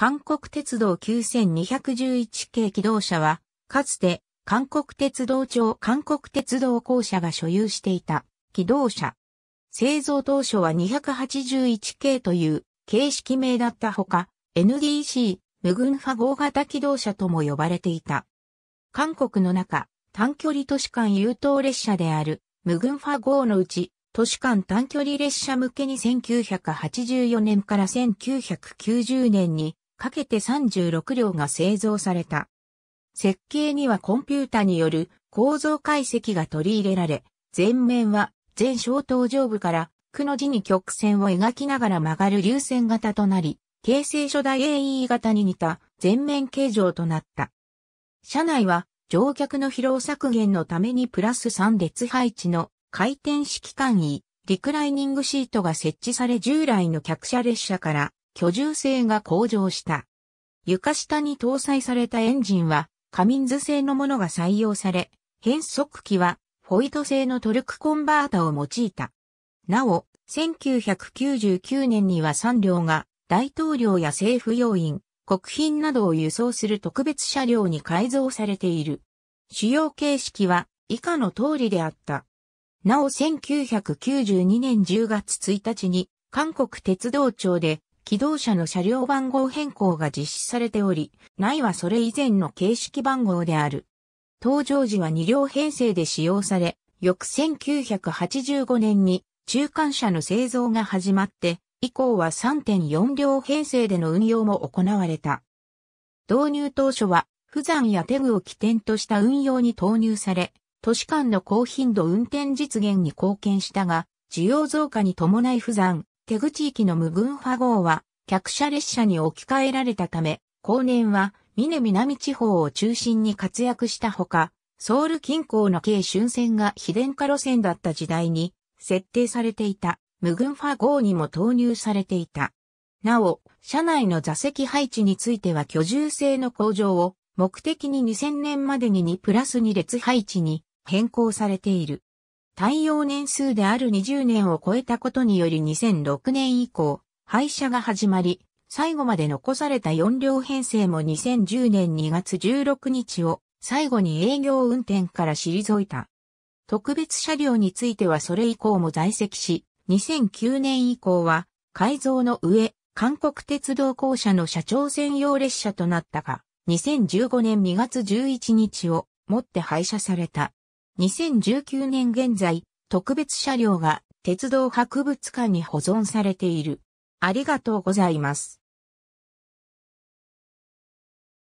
韓国鉄道9211系機動車は、かつて韓国鉄道庁韓国鉄道公社が所有していた機動車。製造当初は281系という形式名だったほか、NDC、無群波号型機動車とも呼ばれていた。韓国の中、短距離都市間優等列車である無群波号のうち、都市間短距離列車向けに1984年から1990年にかけて36両が製造された。設計にはコンピュータによる構造解析が取り入れられ、前面は全小頭上部からくの字に曲線を描きながら曲がる流線型となり、形成初代 AE 型に似た全面形状となった。車内は乗客の疲労削減のためにプラス3列配置の回転式簡易リクライニングシートが設置され従来の客車列車から居住性が向上した。床下に搭載されたエンジンは、カミンズ製のものが採用され、変速機は、ホイト製のトルクコンバータを用いた。なお、1999年には3両が、大統領や政府要員、国賓などを輸送する特別車両に改造されている。主要形式は以下の通りであった。なお1992年10月1日に韓国鉄道庁で機動車の車両番号変更が実施されており、内はそれ以前の形式番号である。登場時は2両編成で使用され、翌1985年に中間車の製造が始まって、以降は3.4両編成での運用も行われた。導入当初は、不山やテグを起点とした運用に投入され、都市間の高頻度運転実現に貢献したが、需要増加に伴い不山、テグ地域の無群ファ号は客車列車に置き換えられたため、後年は峰南地方を中心に活躍したほか、ソウル近郊の京春線が非電化路線だった時代に設定されていた無群ファ号にも投入されていた。なお、車内の座席配置については居住性の向上を目的に2000年までに2プラス2列配置に変更されている。耐用年数である20年を超えたことにより2006年以降、廃車が始まり、最後まで残された4両編成も2010年2月16日を最後に営業運転から退いた。特別車両についてはそれ以降も在籍し、2009年以降は改造の上、韓国鉄道公社の社長専用列車となったが、2015年2月11日をもって廃車された。2019年現在、特別車両が鉄道博物館に保存されている。ありがとうございます。